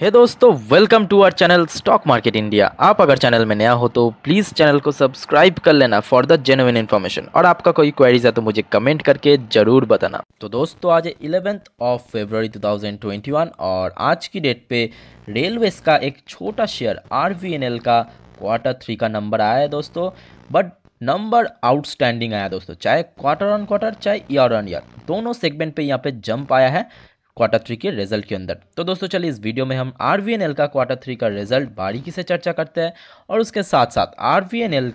हे hey दोस्तों welcome to our channel stock market India आप अगर चैनल में नया हो तो प्लीज़ चैनल को सब्सक्राइब कर लेना फॉर द जेन्युन इन्फॉर्मेशन और आपका कोई क्वेरीज है तो मुझे कमेंट करके ज़रूर बताना तो दोस्तों आज इलेवेंथ ऑफ फेबररी 2021 और आज की डेट पे रेलवेज का एक छोटा शेयर आर का क्वार्टर थ्री का नंबर आया है दोस्तों बट नंबर आउटस्टैंडिंग आया दोस्तों चाहे क्वार्टर ऑन क्वार्टर चाहे ईयर ऑन ईयर दोनों सेगमेंट पे यहाँ पे जंप आया है क्वार्टर थ्री के रिजल्ट के अंदर तो दोस्तों चलिए इस वीडियो में हम आर का क्वार्टर थ्री का रिजल्ट बारीकी से चर्चा करते हैं और उसके साथ साथ आर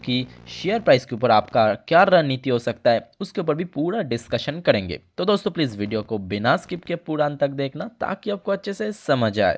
की शेयर प्राइस के ऊपर आपका क्या रणनीति हो सकता है उसके ऊपर भी पूरा डिस्कशन करेंगे तो दोस्तों प्लीज़ वीडियो को बिना स्किप के पूरा अंत तक देखना ताकि आपको अच्छे से समझ आए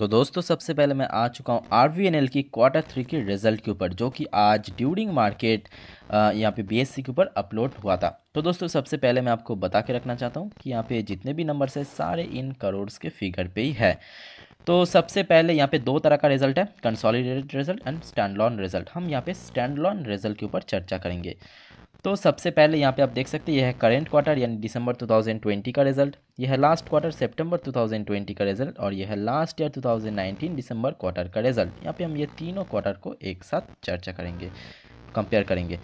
तो दोस्तों सबसे पहले मैं आ चुका हूँ आर की क्वार्टर थ्री के रिजल्ट के ऊपर जो कि आज ड्यूरिंग मार्केट यहाँ पे बीएससी के ऊपर अपलोड हुआ था तो दोस्तों सबसे पहले मैं आपको बता के रखना चाहता हूँ कि यहाँ पे जितने भी नंबर्स है सारे इन करोड़ के फिगर पे ही है तो सबसे पहले यहाँ पे दो तरह का रिजल्ट है consolidated result and standalone result हम यहाँ पे स्टैंड लॉन रिजल्ट के ऊपर चर्चा करेंगे तो सबसे पहले यहाँ पे आप देख सकते हैं यह है करेंट क्वार्टर यानी दिसंबर 2020 का रिजल्ट यह है लास्ट क्वार्टर सितंबर 2020 का रिजल्ट और यह है लास्ट ईयर 2019 दिसंबर क्वार्टर का रिजल्ट यहाँ पे हम ये तीनों क्वार्टर को एक साथ चर्चा करेंगे कंपेयर करेंगे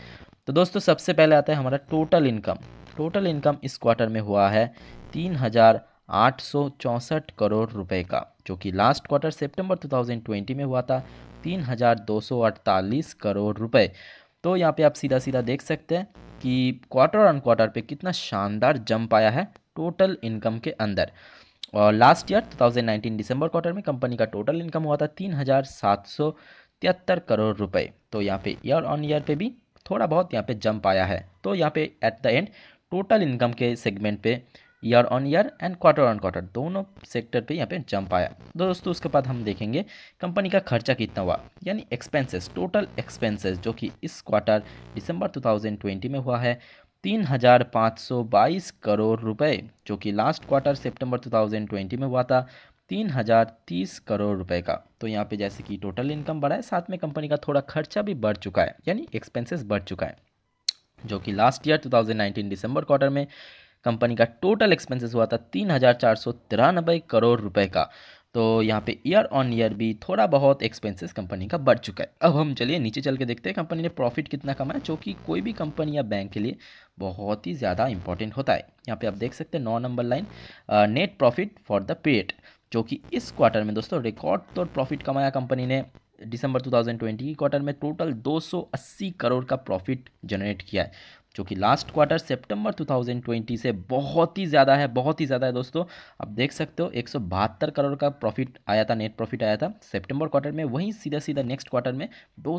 तो दोस्तों सबसे पहले आता है हमारा टोटल इनकम टोटल इनकम इस क्वार्टर में हुआ है तीन करोड़ रुपये का जो कि लास्ट क्वार्टर सेप्टेम्बर टू में हुआ था तीन करोड़ रुपये तो यहाँ पे आप सीधा सीधा देख सकते हैं कि क्वार्टर ऑन क्वार्टर पे कितना शानदार जंप आया है टोटल इनकम के अंदर और लास्ट ईयर 2019 दिसंबर क्वार्टर में कंपनी का टोटल इनकम हुआ था तीन हज़ार सात सौ तिहत्तर करोड़ रुपए तो यहाँ पे ईयर ऑन ईयर पे भी थोड़ा बहुत यहाँ पे जंप आया है तो यहाँ पे at the end total income के सेगमेंट पे year on year and quarter on quarter दोनों सेक्टर पे यहाँ पे जंप आया दोस्तों उसके बाद हम देखेंगे कंपनी का खर्चा कितना हुआ यानी एक्सपेंसेस टोटल एक्सपेंसेस जो कि इस क्वार्टर दिसंबर 2020 में हुआ है तीन हज़ार पाँच सौ बाईस करोड़ रुपए जो कि लास्ट क्वार्टर सितंबर 2020 में हुआ था तीन हज़ार तीस करोड़ रुपए का तो यहाँ पे जैसे कि टोटल इनकम बढ़ा है साथ में कंपनी का थोड़ा खर्चा भी बढ़ चुका है यानी एक्सपेंसेस बढ़ चुका है जो कि लास्ट ईयर 2019 दिसंबर क्वार्टर में कंपनी का टोटल एक्सपेंसेस हुआ था तीन हज़ार चार सौ तिरानबे करोड़ रुपए का तो यहाँ पे ईयर ऑन ईयर भी थोड़ा बहुत एक्सपेंसेस कंपनी का बढ़ चुका है अब हम चलिए नीचे चल के देखते हैं कंपनी ने प्रॉफिट कितना कमाया जो कि कोई भी कंपनी या बैंक के लिए बहुत ही ज़्यादा इंपॉर्टेंट होता है यहाँ पे आप देख सकते हैं नौ number line net profit for the period जो कि इस क्वार्टर में दोस्तों रिकॉर्ड तोड़ प्रॉफिट कमाया कंपनी ने दिसंबर 2020 के क्वार्टर में टोटल 280 करोड़ का प्रॉफिट जनरेट किया है जो कि लास्ट क्वार्टर सितंबर 2020 से बहुत ही ज़्यादा है बहुत ही ज़्यादा है दोस्तों आप देख सकते हो एक करोड़ का प्रॉफिट आया था नेट प्रॉफिट आया था सितंबर क्वार्टर में वहीं सीधा सीधा नेक्स्ट क्वार्टर में दो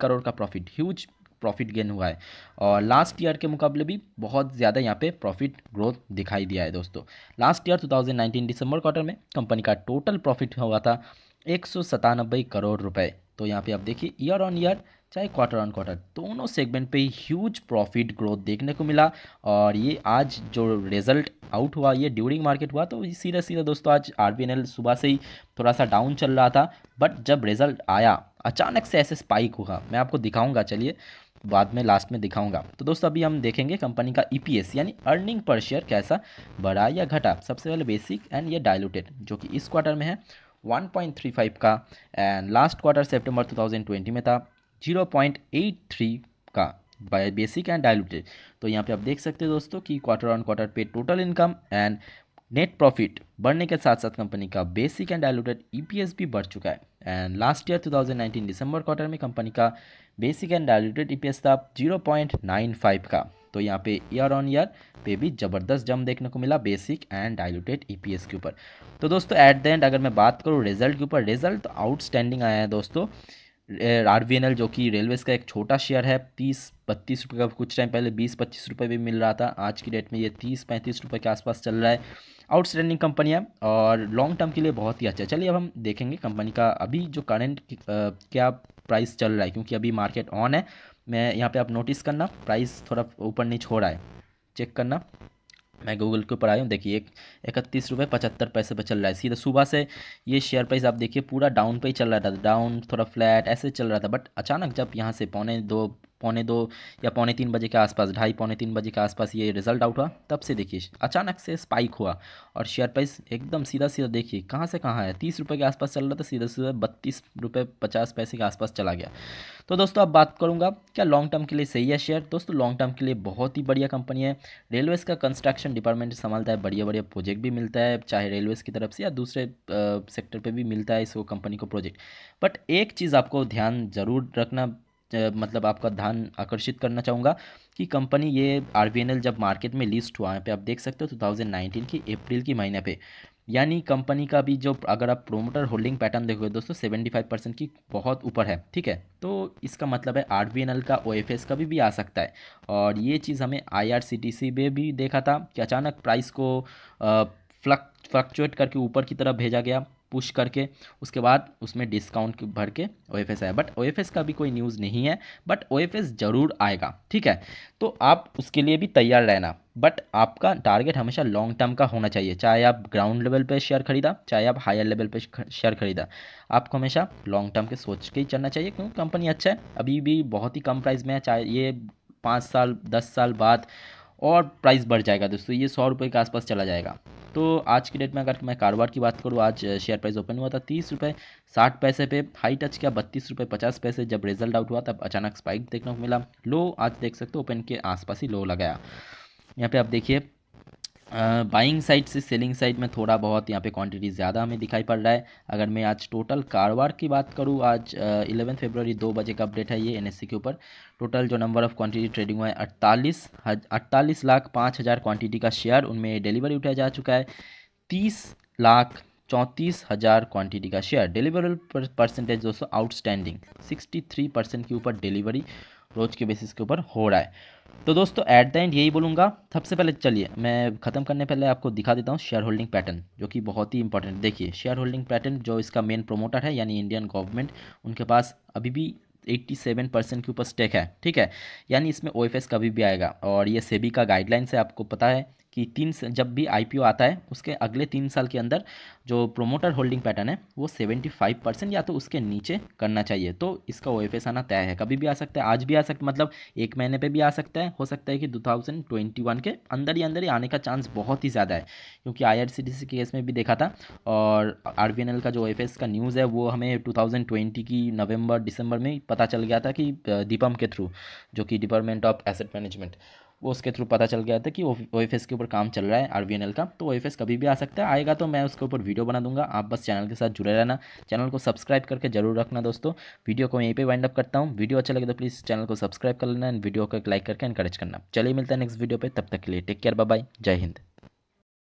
करोड़ का प्रॉफिट ह्यूज प्रॉफिट गेन हुआ है और लास्ट ईयर के मुकाबले भी बहुत ज़्यादा यहाँ पे प्रॉफिट ग्रोथ दिखाई दिया है दोस्तों लास्ट ईयर 2019 दिसंबर क्वार्टर में कंपनी का टोटल प्रॉफिट हुआ था एक सौ सतानबे करोड़ रुपए तो यहाँ पे आप देखिए ईयर ऑन ईयर चाहे क्वार्टर ऑन क्वार्टर दोनों सेगमेंट पे ह्यूज प्रॉफिट ग्रोथ देखने को मिला और ये आज जो रिजल्ट आउट हुआ ये ड्यूरिंग मार्केट हुआ तो सीधा सीधा दोस्तों आज आर सुबह से ही थोड़ा सा डाउन चल रहा था बट जब रिजल्ट आया अचानक से ऐसे स्पाइक हुआ मैं आपको दिखाऊँगा चलिए बाद में लास्ट में दिखाऊंगा तो दोस्तों अभी हम देखेंगे कंपनी का ईपीएस e यानी अर्निंग पर शेयर कैसा बढ़ा या घटा सबसे पहले बेसिक एंड ये डायलूटेड जो कि इस क्वार्टर में है 1.35 का एंड लास्ट क्वार्टर सेप्टेम्बर 2020 में था 0.83 का बाय बेसिक एंड डायलूटेड तो यहाँ पे आप देख सकते हो दोस्तों कि क्वार्टर ऑन क्वार्टर पे total income and net profit बढ़ने के साथ साथ कंपनी का बेसिक एंड डायलूटेड ईपीएस भी बढ़ चुका है एंड लास्ट ईयर 2019 दिसंबर क्वार्टर में कंपनी का बेसिक एंड डायलूटेड ईपीएस था 0.95 का तो यहाँ पे ईयर ऑन ईयर पे भी ज़बरदस्त जम देखने को मिला बेसिक एंड डायलूटेड ईपीएस के ऊपर तो दोस्तों एट द एंड अगर मैं बात करूँ रिजल्ट के ऊपर रिजल्ट तो आउटस्टैंडिंग आया है दोस्तों आर वी एन एल जो कि रेलवेज़ का एक छोटा शेयर है तीस बत्तीस रुपये का कुछ टाइम पहले बीस पच्चीस रुपये भी मिल रहा था आज की डेट में ये तीस पैंतीस रुपये के आसपास चल रहा है आउटस्टैंडिंग कंपनी है और लॉन्ग टर्म के लिए बहुत ही अच्छा है चलिए अब हम देखेंगे कंपनी का अभी जो करंट क्या प्राइस चल रहा है क्योंकि अभी मार्केट ऑन है मैं यहाँ पे आप नोटिस करना प्राइस थोड़ा ऊपर नीच हो रहा है चेक करना मैं गूगल के ऊपर आया हूँ देखिए एक इकतीस रुपये पचहत्तर पैसे पर चल रहा है सीधा सुबह से ये शेयर प्राइस आप देखिए पूरा डाउन पे ही चल रहा था डाउन थोड़ा फ्लैट ऐसे चल रहा था बट अचानक जब यहाँ से पौने दो पौने दो या पौने तीन बजे के आसपास ढाई पौने तीन बजे के आसपास ये रिजल्ट आउट हुआ तब से देखिए अचानक से स्पाइक हुआ और शेयर प्राइस एकदम सीधा सीधा देखिए कहाँ से कहाँ है तीस रुपये के आसपास चल रहा था सीधा सीधा बत्तीस रुपये पचास पैसे के आसपास चला गया तो दोस्तों अब बात करूँगा क्या लॉन्ग टर्म के लिए सही है शेयर दोस्तों लॉन्ग टर्म के लिए बहुत ही बढ़िया कंपनी है रेलवेज़ का कंस्ट्रक्शन डिपार्टमेंट संभालता है बढ़िया बढ़िया प्रोजेक्ट भी मिलता है चाहे रेलवेज़ की तरफ से या दूसरे सेक्टर पर भी मिलता है इस कंपनी को प्रोजेक्ट बट एक चीज़ आपको ध्यान ज़रूर रखना मतलब आपका ध्यान आकर्षित करना चाहूँगा कि कंपनी ये आर जब मार्केट में लिस्ट हुआ यहाँ पे आप देख सकते हो 2019 की अप्रैल की महीने पे यानी कंपनी का भी जो अगर आप प्रोमोटर होल्डिंग पैटर्न देखोगे दोस्तों 75 परसेंट की बहुत ऊपर है ठीक है तो इसका मतलब है आर का ओ कभी भी आ सकता है और ये चीज़ हमें आई में भी देखा था कि अचानक प्राइस को फ्लक फ्लक्चुएट करके ऊपर की तरफ भेजा गया पुश करके उसके बाद उसमें डिस्काउंट भर के ओ एफ एस आया बट ओ एफ एस का भी कोई न्यूज़ नहीं है बट ओ एफ एस ज़रूर आएगा ठीक है तो आप उसके लिए भी तैयार रहना बट आपका टारगेट हमेशा लॉन्ग टर्म का होना चाहिए चाहे आप ग्राउंड लेवल पे शेयर खरीदा चाहे आप हायर लेवल पे शेयर खरीदा आपको हमेशा लॉन्ग टर्म के सोच के ही चलना चाहिए क्योंकि कंपनी अच्छा है अभी भी बहुत ही कम प्राइस में है चाहे ये पाँच साल दस साल बाद और प्राइस बढ़ जाएगा दोस्तों ये सौ रुपये के आसपास चला जाएगा तो आज की डेट में अगर मैं कारोबार की बात करूँ आज शेयर प्राइस ओपन हुआ था तीस रुपये साठ पैसे पे हाई टच किया बत्तीस रुपये पचास पैसे जब रिजल्ट आउट हुआ तब अचानक स्पाइक देखने को मिला लो आज देख सकते हो ओपन के आसपास ही लो लगाया यहाँ पे आप देखिए बाइंग साइड से सेलिंग साइड में थोड़ा बहुत यहाँ पे क्वांटिटी ज़्यादा हमें दिखाई पड़ रहा है अगर मैं आज टोटल कारोबार की बात करूँ आज इलेवन फेबररी दो बजे का अपडेट है ये एनएससी के ऊपर टोटल जो नंबर ऑफ़ क्वांटिटी ट्रेडिंग हुआ है अड़तालीस अड़तालीस लाख पाँच हज़ार क्वान्टिटी का शेयर उनमें डिलीवरी उठाया जा चुका है तीस लाख चौंतीस हज़ार क्वान्टिटी का शेयर डिलीवरी परसेंटेज दोस्तों आउटस्टैंडिंग सिक्सटी थ्री परसेंट के ऊपर डिलीवरी रोज के बेसिस के ऊपर हो रहा है तो दोस्तों ऐट द एंड यही बोलूँगा सबसे पहले चलिए मैं ख़त्म करने पहले आपको दिखा देता हूँ शेयर होल्डिंग पैटर्न जो कि बहुत ही इंपॉर्टेंट देखिए शेयर होल्डिंग पैटर्न जो इसका मेन प्रोमोटर है यानी इंडियन गवर्नमेंट उनके पास अभी भी 87 परसेंट के ऊपर स्टेक है ठीक है यानी इसमें ओ कभी भी आएगा और ये सेबी का गाइडलाइन से आपको पता है कि तीन जब भी आईपीओ आता है उसके अगले तीन साल के अंदर जो प्रोमोटर होल्डिंग पैटर्न है वो सेवेंटी फाइव परसेंट या तो उसके नीचे करना चाहिए तो इसका ओ आना तय है कभी भी आ सकता है आज भी आ सकता है मतलब एक महीने पर भी आ सकता है हो सकता है कि टू थाउजेंड ट्वेंटी वन के अंदर ही अंदर ही आने का चांस बहुत ही ज़्यादा है क्योंकि I R C D C case में भी देखा था और आर बी एन एल का जो ओ एफ एस का न्यूज़ है वो हमें टू थाउजेंड ट्वेंटी की नवंबर दिसंबर में पता चल गया था कि दीपम के थ्रू जो कि डिपार्टमेंट ऑफ एसेट मैनेजमेंट वो उसके थ्रू पता चल गया था कि ओ के ऊपर काम चल रहा है आर का तो ओ कभी भी आ सकता है आएगा तो मैं उसके ऊपर वीडियो बना दूंगा आप बस चैनल के साथ जुड़े रहना चैनल को सब्सक्राइब करके जरूर रखना दोस्तों वीडियो को यहीं पर वाइंड अप करता हूँ वीडियो अच्छा लगे तो प्लीज़ चैनल को सब्सक्राइब कर लेना एंड वीडियो को एक लाइक करके इनकरेज करना चलिए मिलता है नेक्स्ट वीडियो पर तब तक के लिए टेक केयर बाय जय हिंद